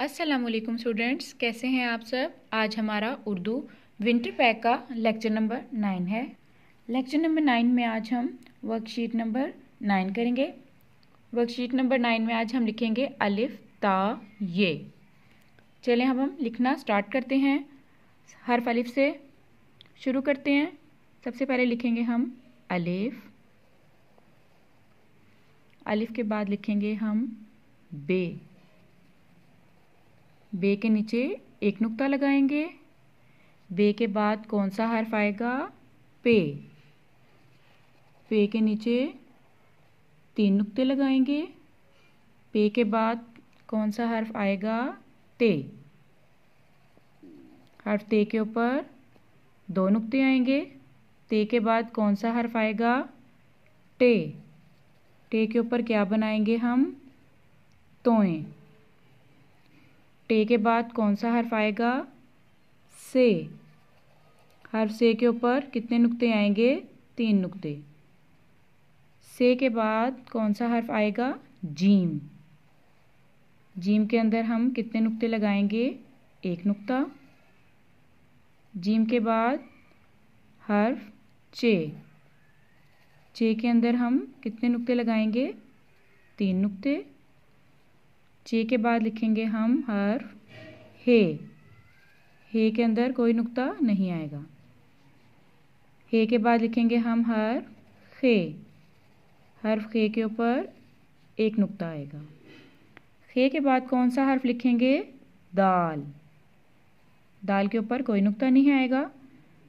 अस्सलाम वालेकुम स्टूडेंट्स कैसे हैं आप सब आज हमारा उर्दू विंटर पैक का लेक्चर नंबर नाइन है लेक्चर नंबर नाइन में आज हम वर्कशीट नंबर नाइन करेंगे वर्कशीट नंबर नाइन में आज हम लिखेंगे अलिफ ता ये चलें अब हम लिखना स्टार्ट करते हैं हर्फ अलिफ से शुरू करते हैं सबसे पहले लिखेंगे हम अलिफ अलिफ के बाद लिखेंगे हम बे बे के नीचे एक नुक्ता लगाएंगे बे के बाद कौन सा हर्फ आएगा पे पे के नीचे तीन नुक्ते लगाएंगे पे के बाद कौन सा हर्फ आएगा ते हर्फ ते के ऊपर दो नुक्ते आएंगे ते के बाद कौन सा हर्फ आएगा टे टे के ऊपर क्या बनाएंगे हम तोएं टे के बाद कौन सा हर्फ आएगा से हर्फ से के ऊपर कितने नुक्ते आएंगे तीन नुक्ते से के बाद कौन सा हर्फ आएगा जीम जीम के अंदर हम कितने नुक्ते लगाएंगे एक नुक्ता जीम के बाद हर्फ चे चे के अंदर हम कितने नुक्ते लगाएंगे तीन नुक्ते जे के बाद लिखेंगे हम हर्फ हे हे के अंदर कोई नुक्ता नहीं आएगा हे के बाद लिखेंगे हम हर खे हर्फ खे के ऊपर एक नुक्ता आएगा खे के बाद कौन सा हर्फ लिखेंगे दाल दाल के ऊपर कोई नुक्ता नहीं आएगा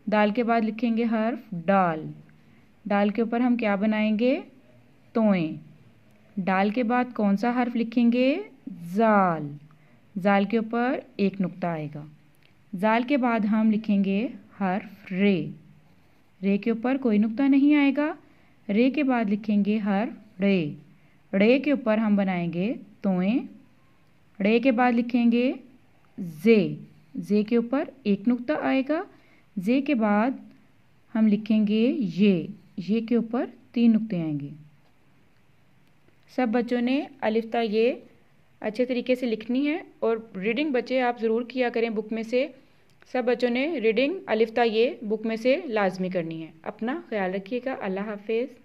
दाल के बाद लिखेंगे हर्फ डाल डाल के ऊपर हम क्या बनाएंगे तोएं डाल के बाद कौन सा हर्फ लिखेंगे ज़ाल ज़ाल के ऊपर एक नुक्ता आएगा ज़ाल के बाद हम लिखेंगे हर्फ रे रे के ऊपर कोई नुक्ता नहीं आएगा रे के बाद लिखेंगे हर्फ रे रे के ऊपर हम बनाएंगे तोए रे के बाद लिखेंगे जे जे के ऊपर एक नुक्ता आएगा जे के बाद हम लिखेंगे ये ये के ऊपर तीन नुक्ते आएंगे सब बच्चों ने अलिफ्ता ये अच्छे तरीके से लिखनी है और रीडिंग बच्चे आप ज़रूर किया करें बुक में से सब बच्चों ने रीडिंग अलिफ्ता ये बुक में से लाजमी करनी है अपना ख्याल रखिएगा अल्लाह हाफिज़